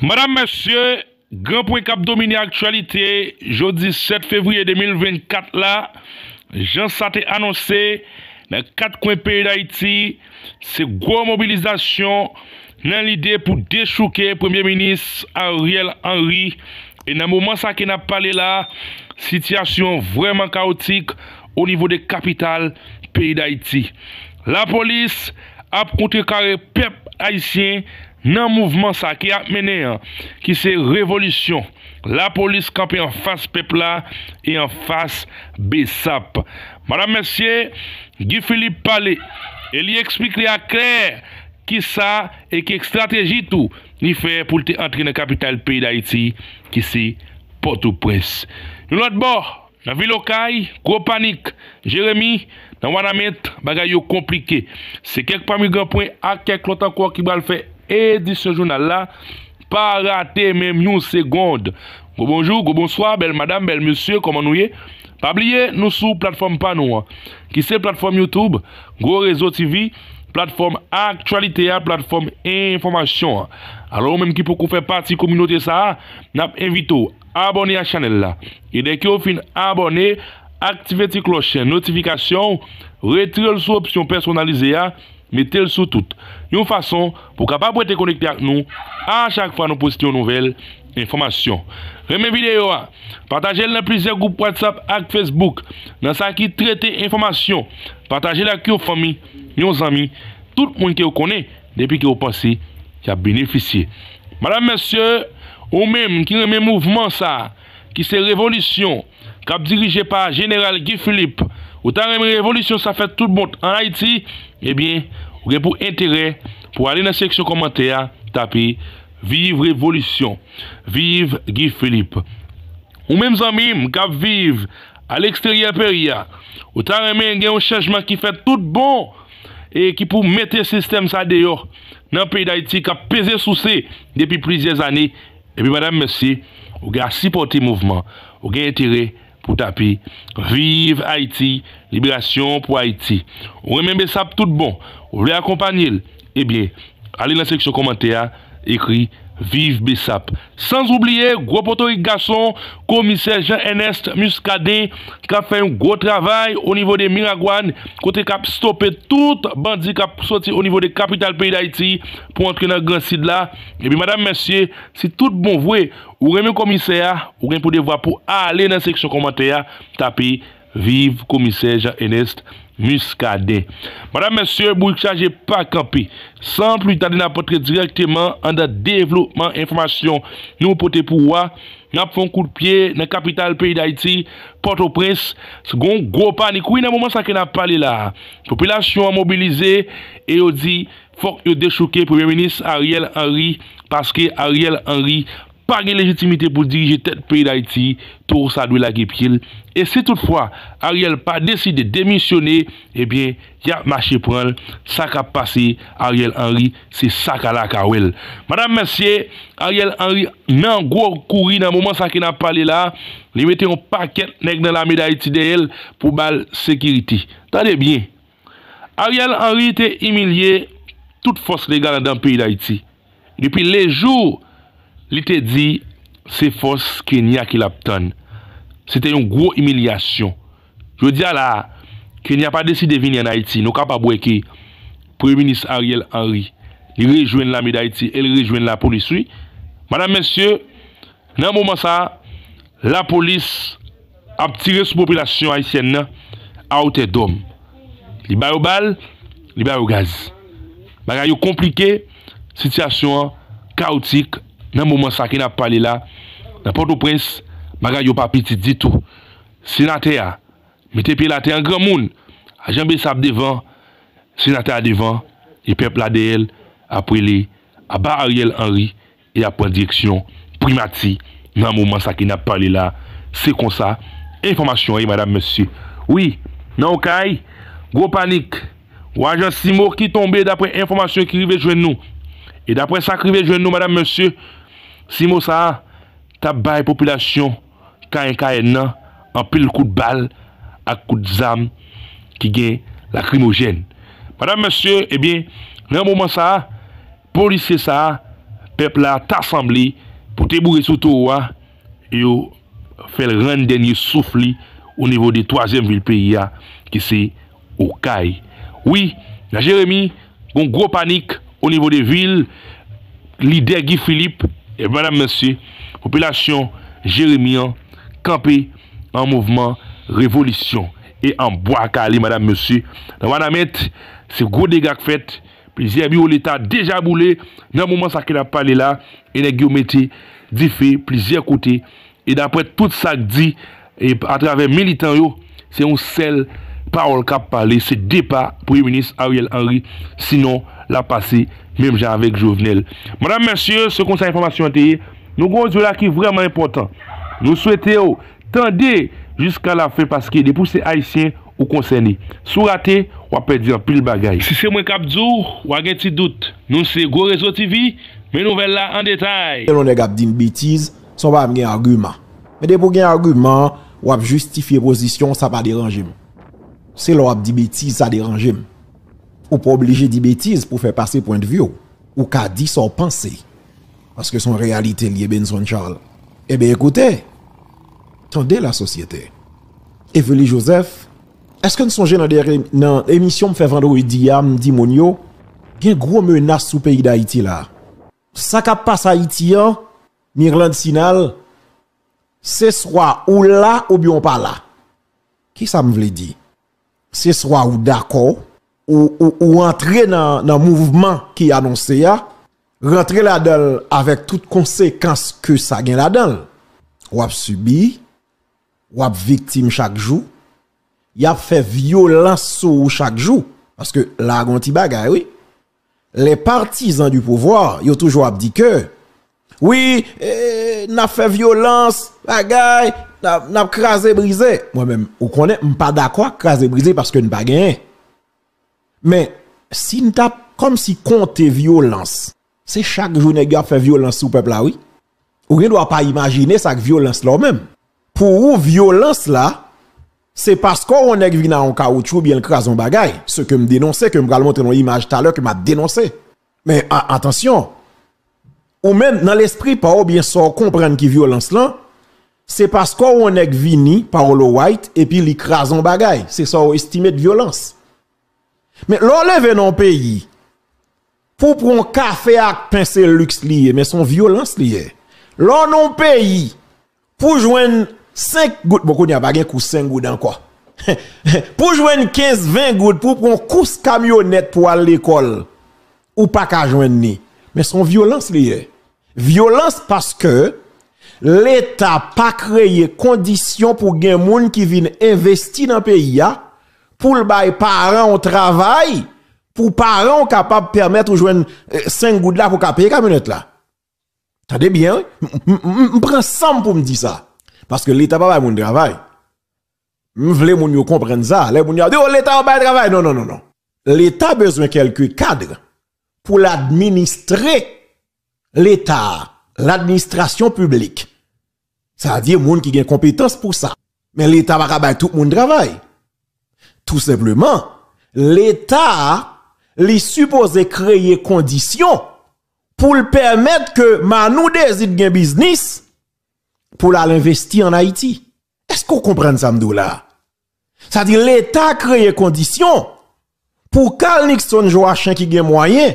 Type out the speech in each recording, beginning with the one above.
Madame, Monsieur, Grand Point Cap Domini Actualité, jeudi 7 fevrier 2024 la, jansate annonse, nan kat kwen peyi d'Haïti, se gwo mobilizasyon nan l'ide pou deshouke Premier Ministre Ariel Henry e nan mouman sa ke nan pale la, sityasyon vreman kaotik ou nivou de kapital peyi d'Haïti. La polis ap kontre kare pep Haitien, nan mouvman sa ki ap mene ki se revolisyon la polis kampi an fas pepla e an fas besap madame messie gif li pale e li eksplik li akler ki sa e ki ek strategi tou li fe pou te antre nan kapital peyi da iti ki se pot ou pres nou not bor nan vilokay, gro panik jeremi, nan wanamit bagay yo komplike se kek pami granpwen a kek lotan kwa ki bal fe Edisyon jounal la, pa rate mem yon segonde Gou bon, bonjou, gou bon bonsoi, bel madame, bel monsye, koman nou ye Pabliye nou sou platform panou Ki se platform Youtube, gwo rezo TV Platform aktualite ya, platform informasyon Alou menm ki pou kou fe pati komunote sa Nap invito abone a chanel la E dek yo fin abone, aktive ti kloche Notifikasyon, retre l sou opsyon personalize ya Me tel sou tout Yon fason pou kapak pou ete konekte ak nou A chak fwa nou posite yon nouvel Informasyon Reme videyo a Pataje l nan plizye group WhatsApp ak Facebook Nan sa ki trete informasyon Pataje l ak yo fami, yon zami Tout koun ki yo kone Depi ki yo pasi, ki ap beneficye Madame, monsieur Ou mem, ki reme mouvman sa Ki se revolisyon Kap dirije pa general Guy Philippe Ou tan reme revolisyon sa fè tout bote an Haiti Ebyen, eh ou gen pou entere pou alè nan seksyon komantèya tapè, Vivre Evolution, Vivre Guy Philippe. Ou menm zanmim, kap vivre alèkstèryè periya, ou tan remè gen ou chèjman ki fè tout bon, e ki pou metè sistem sa deyo nan peyda iti kap peze sousè depi plizèz anè, epi Madame Messie, ou gen a sipoti mouvman, ou gen entere Evolution. Ou tapi, vive Haiti, liberasyon pou Haiti. Ou rememe sap tout bon, ou vle akompanyel, ebyen, eh ale nan seksyon komanteya, Ekri, vive Besap. Sans oubliye, gwo poto yi gason, komise Jean-Enes Muscadet, ka fè yon gwo travay o nivou de Miragwan, kote ka stopè tout bandi ka soti o nivou de Kapital Pays d'Haïti pou antre nan gran sid la. Ebi, madame, mèsyè, si tout bon vwe, ou renme yon komise ya, ou renme pou devwa pou ale nan seksyon komate ya, tapè, vive komise Jean-Enes Muscadet. miskade. Madame, monsieur, mou yik saje pa kapi, san pli tade na potre direkteman an da devlopman informasyon nou potepouwa, n ap fon kout pie, nan kapital peyi da iti, porto pres, segon gwo panikou, in an mouman sake na pali la. Popilasyon an mobilize, e yo di, fok yo deshoke, Pouven Ministre Ariel Henry, paske Ariel Henry, pa gen legitimite pou dirije tet peyi d'Haïti, tou sa dwe la kipil. E se toutfwa, Ariel pa deside demisyone, ebyen, eh ya mache pran, sa ka pase, Ariel Henry, se sa ka la ka wel. Madame Messie, Ariel Henry nan gwo kouri nan mouman sa ki nan pale la, li mette yon paket neg nan la mi d'Haïti de el, pou mal sekiriti. Tande bien, Ariel Henry te imilye, tout fos legal dan peyi d'Haïti. Depi le jou, li te di se fos kenya ki lap ton. Sete yon gwo emilyasyon. Jwe di ala, kenya pa deside vini an Haiti, nou ka pa bweke Pre-Minist Ariel Henry li rejwen lami d'Haiti, el rejwen la poliswi. Madame, Monsieur, nan mouman sa, la polis ap tire sou popilasyon Haitienne aote dom. Li bayo bal, li bayo gaz. Mga yo komplike, sityasyon kaotik, nan mouman sa ki nap pale la, nan pote ou prens, maga yo pa piti ditou, senate a, metepi la te an gran moun, a janbe sap devan, senate a devan, e pep la de el, aprele, a ba Ariel Henry, e aprele direksyon, primati, nan mouman sa ki nap pale la, se kon sa, informasyon e, eh, madame, monsye, oui, nan non, ou kaj, gwo panik, wajan si mou ki tombe, dapre informasyon ki rive jwen nou, e dapre sa ki rive jwen nou, madame, monsye, Simo sa, tabay populasyon kany kany nan, anpil kout bal, ak kout zam ki gen la krimogen. Madame, Monsieur, ebyen, eh renmouman sa, polise sa, pepla ta asambli pou te bouge sou touwa ah, yo fel ren denye soufli ou nivou de 3e vilpeya ah, ki se ou kany. Oui, nan Jeremie, kon gwo panik ou nivou de vil li degi Filip E madame monsi, popilasyon Jeremion, kampi an mouvman revolisyon e an bo akali madame monsi. Nan wana met se gro degak fet, plizye bi ou l'Etat deja boule, nan mouman sa ke la pale la, ene ge ou meti, di fe, plizye akote. E dapret tout sa di, atrave militanyo, se yon sel parol kap pale, se depa pou yon minis Ariel Henry Sinon. la pase, mem jan avek Jovenel. Madame, Monsieur, se kon sa informasyon te ye, nou kon zyo la ki vreman important. Nou souwete yo, tende jiska la fe, paske depouse haisyen ou konsene. Sou rate, wap pedi an pil bagay. Si se mwen kap zyo, wap gen ti dout. Nou se Go Rezo TV, men nouvel la an detay. Se nou ne gap di m betize, son pa am gen argument. Men depo gen argument, wap justifiye posisyon, sa pa deranje m. Se lou wap di betize, sa deranje m. ou pas obligé de dire bêtises pour faire passer point de vue ou qu'à dire son pensée. parce que son réalité lié son Charles. Eh bien écoutez, tendez la société. Evely Joseph, est-ce que nous sommes dans l'émission fait vendredi à y a une gros menace sous pays d'Haïti là. Ça qui passe Haïti hein? Mirland Sinal, c'est soit ou là ou bien pas là. Qui ça me veut dire? C'est soit ou d'accord ou, ou, entrer dans le mouvement qui est annoncé, rentrer là-dedans avec toutes conséquences que ça gagne là-dedans. Ou a subi, ou a victime chaque jour, y a fait violence sur chaque jour. Parce que là, on bagaille, oui. Les partisans du pouvoir, ils ont toujours dit que, oui, eh, n'a fait violence, bagaille, n'a crasé brisé. Moi-même, on connaît, pas d'accord, crasé brisé parce que nous pas gagné. Mais si nous comme si compte violence, c'est chaque jour a fait violence au peuple oui. Ou ne doit pas imaginer cette violence là même. Pour violence là, c'est parce qu'on est venu en caoutchouc bien crason bagay. Ce que me dénonçait, que me montre une image tout à l'heure, que m'a dénoncé. Mais attention, ou même dans l'esprit, pas bien qu'il comprendre qui violence là, c'est parce qu'on est venu, par le white, et puis l'écrason bagay. C'est ça, estimé de violence. Mais l'enlever dans le pays, pour prendre un café avec pincé luxe lié, mais son violence lié. L'on non pays, pour joindre 5 gouttes, beaucoup n'y a 5 gouttes encore. pour joindre 15, 20 gouttes, pour prendre course camionnette pour aller à l'école, ou pas qu'à joindre ni. Mais son violence lié. Violence parce que, l'État pas créé conditions pour gen gens qui viennent investir dans le pays, pour le bail parents au travail, pour parents capable de permettre de joindre euh, 5 gouttes là pour payer minutes là. des bien, je prends ça pour me dire ça. Parce que l'État pas mon travail. Je veux que les comprennent ça. Les gens oh, l'État pas travail. Non, non, non, non. L'État a besoin de quelques cadres pour l'administrer. L'État, l'administration publique. Ça veut dire gens qui ont compétence pour ça. Mais l'État va pas tout le monde travail. Tout simplement, l'État, lui supposé créer conditions pour le permettre que Manou désire un business pour l'investir en Haïti. Est-ce qu'on comprend ça, là? C'est-à-dire, l'État créé conditions pour Carl Nixon Joachim qui gagne moyen,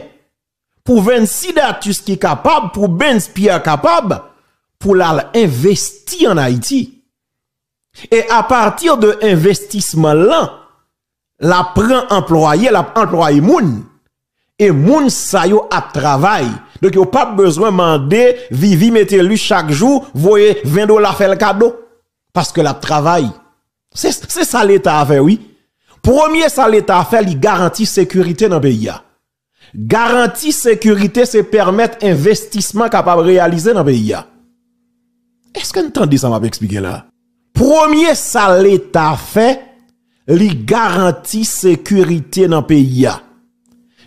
pour Vinci Datus qui est capable, pour Benz Pierre capable, pour l'investir en Haïti. Et à partir de investissement là, la prend employé, la employé moun. Et moun sa à travail. Donc yo pas besoin demander vivi mettez lui chaque jour, voyez 20 dollars faire le cadeau parce que la travail. C'est ça l'état à fait oui. Premier ça l'état fait, il garantit sécurité dans le pays. Garantie sécurité, c'est permettre investissement capable de réaliser dans le pays. Est-ce que vous entendez ça m'a expliqué là? Premier ça l'État fait, li garanti sécurité dans pays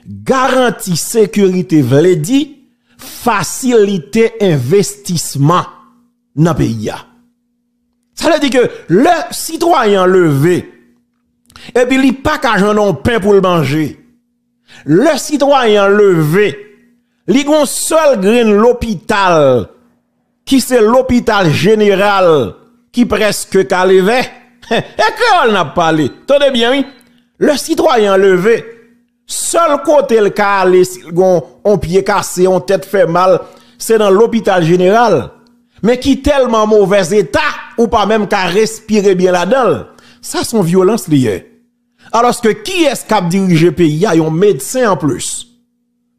Garanti sécurité l'avez dit, facilité investissement dans pays Ça veut dire que le citoyen levé et puis li pas ai non pain pour le manger. Le citoyen levé li gon seul grain l'hôpital qui c'est l'hôpital général qui presque levé. Et que on n'a pas parlé. Tenez bien, oui. Le citoyen levé, seul côté le cas, les gon ont pied cassé, on tête fait mal, c'est dans l'hôpital général. Mais qui tellement mauvais état, ou pas même a respirer bien la dedans Ça, sont violence liée. Alors, que qui est-ce qui a dirigé pays? Il y a un médecin en plus.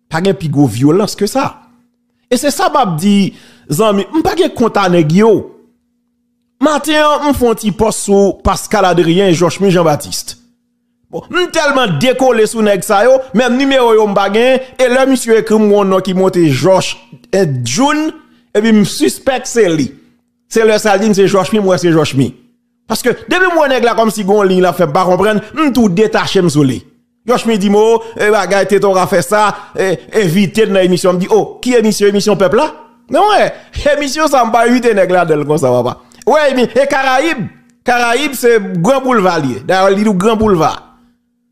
Pas de violence que ça. Et c'est ça, que dit, Zami, je ne pas Matin, on fait un petit post sur Pascal Adrien et Georges Jean-Baptiste. Bon, suis tellement décollé sous nèg ça yo, même numéro yo m'baguen et là monsieur écrit mon nom qui monte Georges et euh, June et puis me suspecte c'est lui. C'est le saline c'est Georges mi moi c'est Georges mi. Parce que depuis moi nèg là comme si gon ligne la fait pas comprendre, on tout détaché me georges Josh me dit moi, eh bagay t'es fait ça, eh, dans l'émission, me dit oh, qui est émission émission peuple là? Non ouais, émission ça m'a pas eu nèg là comme ça va pas. Oui, mais et Caraïbes, Caraïbes c'est grand boulevard D'ailleurs, il grand boulevard.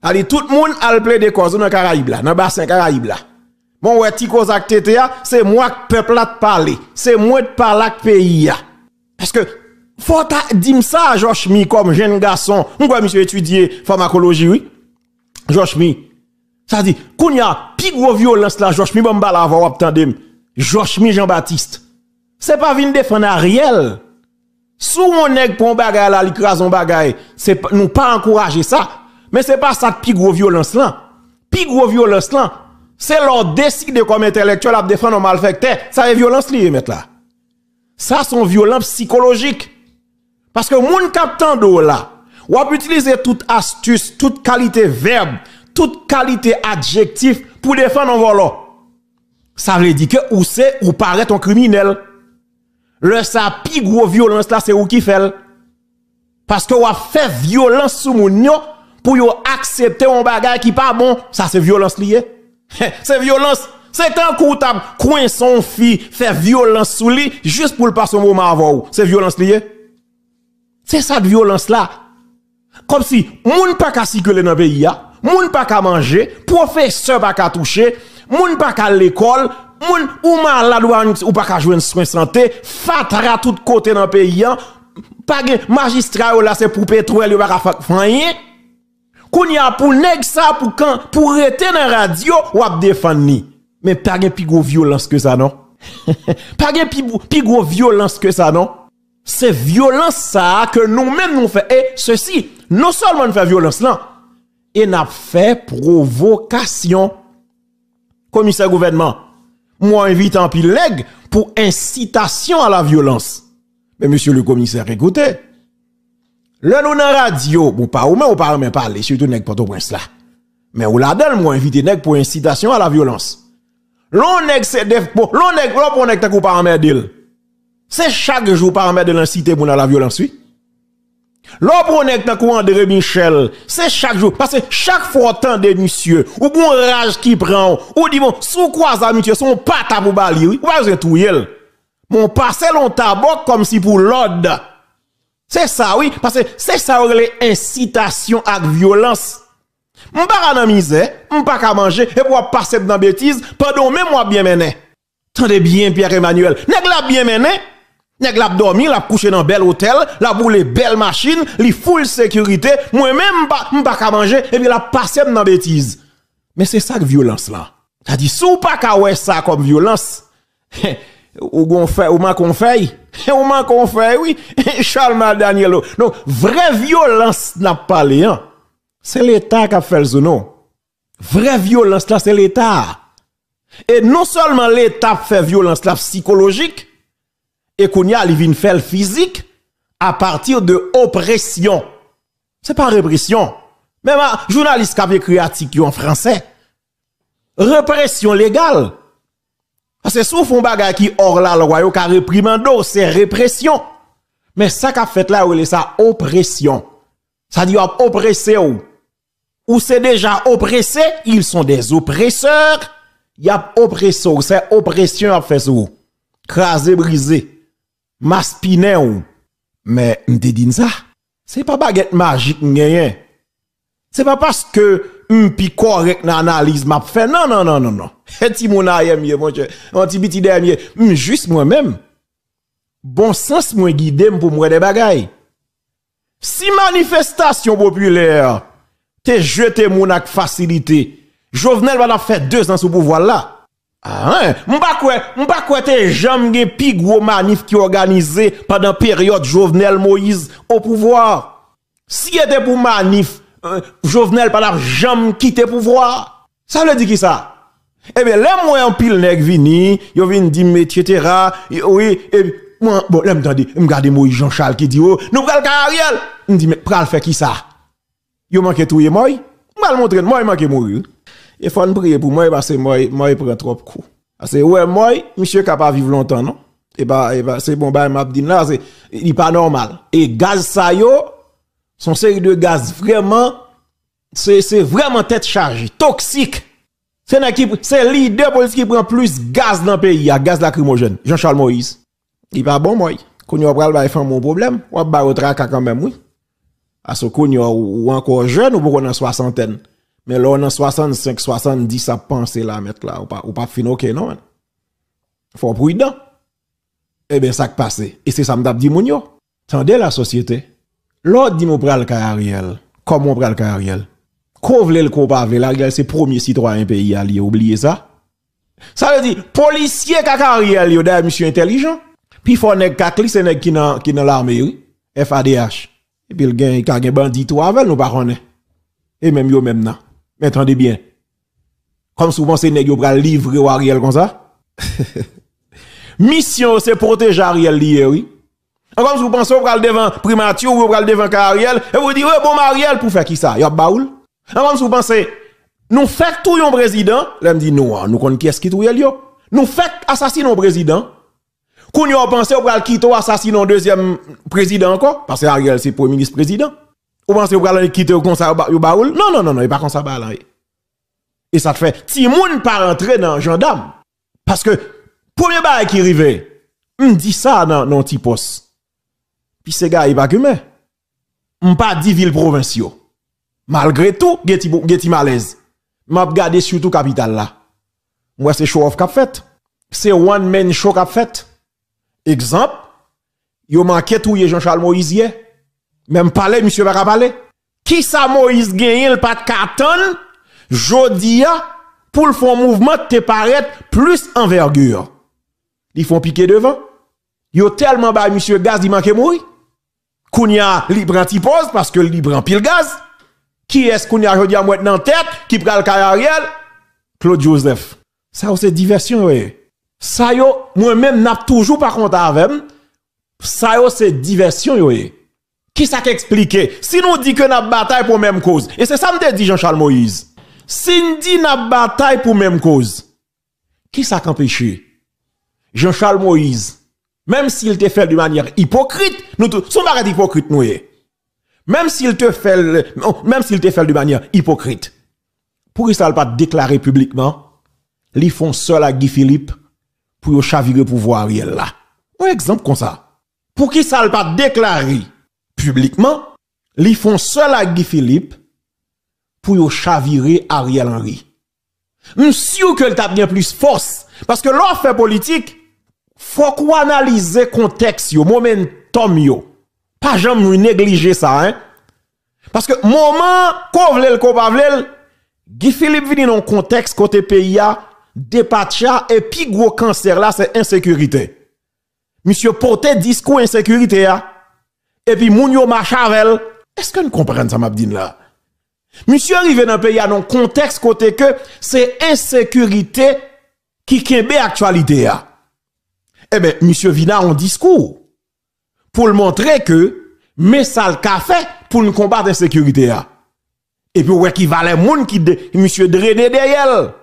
Allez, tout le monde a le de cause dans Caraïbes là, dans le bassin Caraïbes là. Bon, ouais, Tico TTA, c'est moi que peuple a parler. C'est moi qui parle que pays Parce que, faut dire ça Josh Mi comme jeune garçon. On voit monsieur étudier pharmacologie, oui. Josh Mi. Ça dit, qu'on y a plus gros violence là, Josh Mi, bon, bah là, va Josh Mi Jean-Baptiste. C'est pas vine défendre Ariel. Sous on nèg un bagay la, c'est nous pas encourager ça. Mais c'est pas ça de violence là. Pigou violence là, c'est leur décide comme intellectuel à défendre un malfaiteur, ça est violence lié mettre là. Ça son violence psychologique. Parce que mon captain de là, ou utiliser toute astuce, toute qualité verbe, toute qualité adjectif pour défendre un volant. Ça veut dire que ou c'est ou paraît un criminel. Le sa pi gros violence là, c'est ou qui fait. Parce que a fait violence sous moun yo pour yo accepter un bagage qui pas bon. Ça, c'est violence liée. c'est violence. C'est quand vous coin son fille, fait violence sous lui, juste pour le passer au moment avant C'est violence liée. C'est ça de violence là. Comme si, moun pas ka circuler dans le pays, moun pas ka manger, professeur pas ka toucher, moun pas à l'école, moun ou malade ou pas à jouer soin santé, fatara tout côté dans le pays, pas magistrat là c'est pour pétrole, ou pas faire rien. Qu'on y a pour nèg ça pour quand pour rester dans radio ou à ni Mais pas de plus violence que ça non. pas de plus violence que ça non. C'est violence ça que nous-mêmes nous fait. Et ceci, non seulement nous faisons violence là, et n'a fait provocation commissaire gouvernement, moi invite en pile pour incitation à la violence. Mais monsieur le commissaire, écoutez, le nous radio, bon pas ou même ou pas même parler, surtout nèg Port-au-Prince là. Mais ou la donne, moi invite nèg pour incitation à la violence. L'on nèg c'est pour, l'on nèg l'on pour nèg C'est chaque jour par de l'inciter pour la violence, oui. L'homme honnête dans courant de Michel, c'est chaque jour, parce que chaque fois tant de monsieur, ou bon rage qui prend, ou dit bon, sous quoi ça, monsieur, son pata pour bali, oui, ou pas tout yel. Mon passé l'on tabac comme si pour l'ordre. C'est ça, oui, parce que c'est ça, les incitations à violence. M'pas dans misère, pas qu'à manger, et pour passer dans bêtise, pardon, même moi bien mené. Tendez bien, Pierre-Emmanuel, nest bien mené? Nèg l'a dormi, l'a couché dans bel hôtel, l'a boule belle machine, li full sécurité, moi-même pas pas manger et puis l'a passé dans bêtise. Mais c'est ça que violence là. T'as dit sou pas ka ça comme violence. ou gon fait ou man fait, ou fait oui, Charles Danielo. Donc vraie violence n'a pas hein. C'est l'état qui a fait le non. Vraie violence là c'est l'état. Et non seulement l'état fait violence psychologique et qu'on y a faire physique à partir de oppression. C'est pas répression. Même un journaliste qui a écrit article en français. Répression légale. C'est que un bagage qui hors la loi, qui a c'est répression. Mais ça qu'a fait là, c'est ça oppression. Ça dit oppressé ou. Ou c'est déjà oppressé, ils sont des oppresseurs. Il y a oppresseur, c'est oppression à faire ça. Crasé, brisé. Ma ou. Mais m'te dit ça, c'est pas baguette magique Ce C'est pas parce que m'pi correct Dans analyse m'a fait non non non non non. Et mon mon un m'm, juste moi-même. Bon sens moi guider pour moi des bagailles. Si manifestation populaire te jeté mon ak facilité, Jovenel va la faire deux ans sous pouvoir là. Ah, m'pa quoi, T'es jamais pi gros manif qui organisé pendant période Jovenel Moïse au pouvoir. Si était pour manif, euh, Jovenel pas jamais quitté pouvoir. Ça veut dire qui ça? Eh bien, là, moi, en pile, nèg vini, yo vini dit, etc. Oui, et, moi, bon, là, m'tendez, m'gade Moïse Jean-Charles qui dit, oh, nous pral Ariel. dit mais pral fait qui ça? Yo manqué tout et moi? M'al montre, moi, il mourir. Il e faut prier pour moi parce que moi, moi il e prend trop coups. Parce que ouais, moi, monsieur capable vivre longtemps, non? Et bah, e bah c'est bon, bah, m'a dit là, c'est, il pas normal. Et gaz ça yo, son série de gaz vraiment, c'est, c'est vraiment tête chargée, toxique. C'est c'est leader politique qui prend plus gaz dans le pays, le gaz lacrymogène, Jean-Charles Moïse. Il pas bon, moi. Quand on va le faire mon problème, on va traque quand même, oui. À ce qu'on ou encore jeune ou pour qu'on en soixantaine. Mais là, on a 65, 70 à penser là, mettre là, ou pas, ou pas fin, ok, non. Hein. Faut prudent. Eh bien, ça qui passe. Et c'est ça que dit mon yo. Tendez la société. L'autre dit mon pral riel, Comment on pral Ariel? Qu'on vle le qu'on pas vle, c'est premier citoyen pays à oubliez ça. Ça veut dire, policier qui Ariel y yo, d'ailleurs, monsieur intelligent. Puis, faut nek kakli, c'est nek qui dans l'armée, oui. FADH. Et puis, le y il a bandit tout avec nous, par hein. Et même yo, même nan. Entendez bien. Comme souvent, c'est nèg pour livrer ou Ariel comme ça. Mission, c'est protéger Ariel lié, oui. Encore, vous pensez, vous prenez devant primature, vous prenez devant Ariel, et vous dites, ouais, bon, Ariel, pour faire qui ça? Y'a baoul? Encore, vous pensez, nous fait tout un président, là, dit, non, ah, nous connaissons qui est-ce qui tout yo. Nous fait assassiner un président. Quand vous pensez pensé, vous prenez quitter assassiner un deuxième président encore, parce que Ariel, c'est premier ministre président. Ou pensez que vous allez quitter comme ça, vous baoul? Non, non, non, non, il pas comme ça, Et ça te fait, si moun pas rentrer dans gendarme, parce que, premier bail qui arrive, on dit ça dans non petit poste. Puis ces gars, il pas que On pas dit ville provinciaux. Malgré tout, geti, geti malaise. M'a regardé surtout capitale là. Moi c'est show off qu'a fait. C'est one man show qu'a fait. Exemple, yo manqué tout Jean-Charles Moïse même parler, monsieur va parler. Qui ça Moïse gagne le pas de carton? Jodia, pour le fond mouvement, te paraître plus envergure. Ils font piquer devant. Yo tellement bah monsieur gaz, il manque mourir. Kounia libre pose, parce que libre en pile gaz. Qui est-ce Kounia jodia moi dans tête? Qui prend le Ariel? Claude Joseph. Ça, c'est diversion, oui. Ça, yo, moi-même, n'a toujours pas compte avec. Ça, c'est diversion, oui. Qui ça qu'expliquer? Si nous dit que nous bataille pour même cause, et c'est ça que dit Jean-Charles Moïse. Si nous dit bataille pour même cause, qui ça qu'empêcher? Jean-Charles Moïse, même s'il te fait de manière hypocrite, nous son barrette hypocrite nous eh. Même s'il te fait, même s'il te fait de manière hypocrite. Pour ça pas déclarer publiquement, les font seul à Guy Philippe pour chavirer pouvoir Ariel là. Un exemple comme ça. Pour qui ça pas déclarer publiquement, ils font seul à Guy Philippe pour chavirer Ariel Henry. Monsieur que le bien plus force. Parce que fait politique, faut qu'on analyse contexte, yo, momentum, yo. Pas jamais négliger ça, hein. Parce que moment, qu'on le qu'on Guy Philippe vini dans le contexte côté pays dépatcha, et puis gros cancer là, c'est insécurité. Monsieur Porté discours insécurité, hein et puis moun yo marche avec Est-ce que nous comprenons ça m'a là Monsieur arrivé dans le pays dans un contexte côté que c'est insécurité qui kembe actualité a. Eh bien, monsieur Vina en discours pour montrer que mes ça le pour nous combattre l'insécurité Et puis ouais qui valait moun qui monsieur drainé derrière.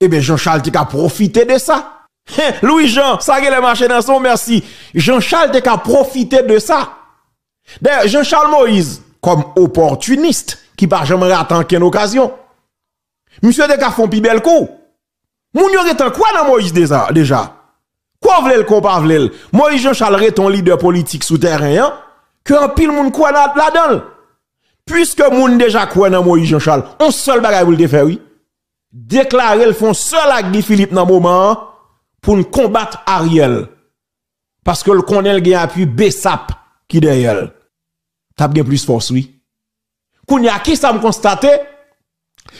Eh bien Jean-Charles a profité de ça. Hein, Louis Jean, ça le marché dans son merci. Jean-Charles a profiter de ça. D'ailleurs, Jean-Charles Moïse, comme opportuniste, qui va jamais attend qu'une occasion. Monsieur de font pi bel coup. Moun yon retan quoi dans Moïse déjà? déjà? Quoi vle le pas Moïse Jean-Charles ton leader politique souterrain, hein? Que en pile moun quoi la dedans Puisque moun déjà quoi dans Moïse Jean-Charles, on seul bagay vous le faire, oui. Déclarer le fond seul à Guy Philippe dans moment hein, pour combattre Ariel. Parce que le le a appui Bessap qui derrière t'as bien plus force, oui. a qui ça me constate,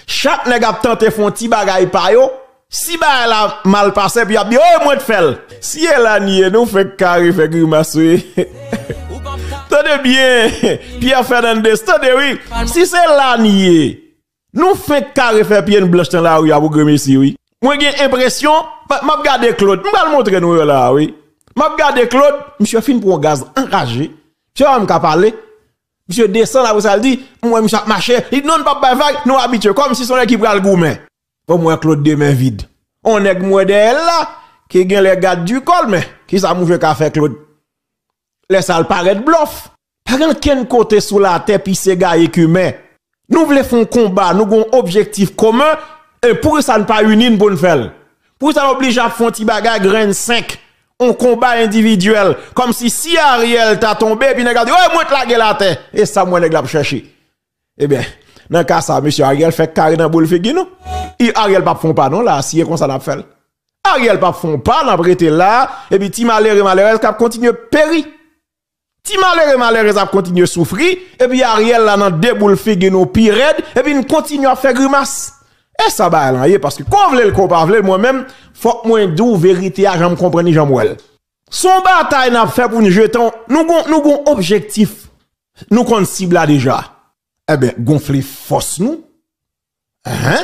chaque nègre a tenté font petit bagay pa yo, si elle a mal passé puis a bien oh moi de fel. Si elle a nié nous fait carré fait grimace. Tenez bien, Pierre Fernandez, tenez oui. Si c'est la nié, nous fait carré fait pied blanche dans la rue à vous grimace oui. Moi j'ai l'impression m'a regarder Claude, m'a le montrer nous là oui. M'a regarder Claude, monsieur fin pour un gaz enragé. Tu vas me parler Monsieur descend là, vous ça dit, moi, monsieur marché. Il non, pas bavard nous habitué, comme si son équipe de gourmet. Pour moi, Claude Demain vide. On est moi de là, qui gagne les gars du col, mais qui ça mouve qu'a fait Claude? Laisse le paraître bluff. Par quel côté sous la tête, puis c'est gars écumé. Nous voulons faire un combat, nous avons un objectif commun, et pour ça ne pas unir une bonne fête. Pour ça, on oblige à faire un petit bagage grain 5 un combat individuel. Comme si si Ariel t'a tombé, puis il a dit, ouais, moi, te la terre. Et ça, moi, je l'ai cherché. Eh bien, dans le cas ça, monsieur Ariel fait carré dans boule fait non? Et Ariel pas font pas, non, là, si est comme ça l'a fait. Ariel pas font pas, l'a prêté là, et puis, ti malheureux, malheureux, cap continue péri. Ti malheureux, malheureux, continué continue souffrir, et puis Ariel là, dans deux boule fait pire, et puis, il continue à faire grimace. E sa ba elan ye, paske kon vle l, kon pa vle l, mwen men, fok mwen dou verite a, jan m kompreni, jan m wel. Son batay nan fe pou ni jetan, nou gon, nou gon objektif, nou kon si bla deja, ebe, gonfle fos nou, ehe,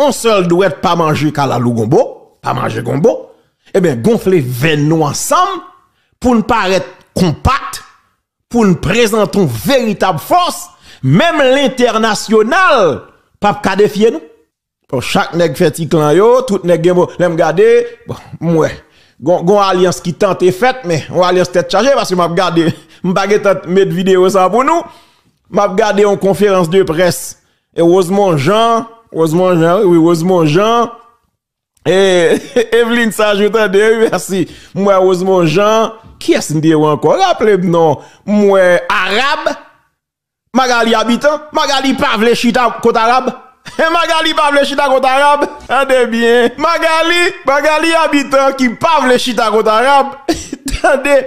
on sol dou et pa manje kalalou gombo, pa manje gombo, ebe, gonfle ven nou ansam, pou n'paret kompakt, pou n'prezenton veritab fos, menm l'internasyonal, pap kadefye nou, Pour chaque nèg fait petit clan yo, tout nèg gen l'aime garder. Bon, ouais. Gon, gon alliance qui tente est faite mais on alliance tête chargée parce que m'a regardé, m'a pas mettre vidéo ça pour nous. M'a regardé en conférence de presse et heureusement Jean, heureusement Jean, oui, heureusement Jean et Evelyne s'ajoute à merci. Moi, heureusement, Jean, qui est-ce que encore? Rappelez-vous, non. Moi, arabe, Magali habitant, Magali Pavle, chita, côte arabe. Magali pas vle chita contre arabe. Attendez bien. Magali, Magali habitant qui pas vle chita contre arabe. Attendez.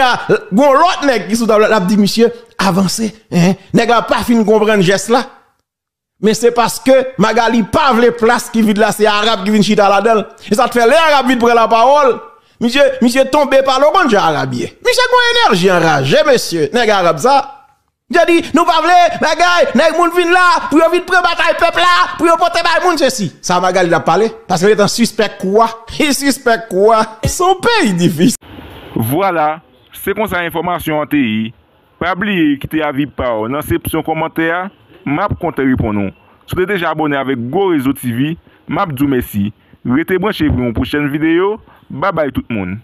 a gon l'autre nèg qui sous la dit monsieur, avancez. Hein? Nèg la pas fin comprendre geste là. Mais c'est parce que Magali pas vle place qui vide là, c'est arabe qui vient chita là Et ça te fait les arabes vite prendre la parole. Monsieur, monsieur tombé par le bon arabe. Monsieur gon énergie enragée monsieur. Nèg arabe ça. Jè di, nou pa vle, magal, nek moun vin la, pou yo vin pre batal pepla, pou yo pote bay moun jè si. Sa magal il a pale, paske il etan suspect kwa. Il suspect kwa. Son pe yi divis. Vwala, se kon sa informasyon an te yi. Pabliye yi ki te avip pa ou nan se psyon komantè ya, map kon te ripon nou. Sou te deja abone avèk Go Rezo TV, map djou mesi. Vwete bon chè yi pou yon pou chèn videyo. Babay tout moun.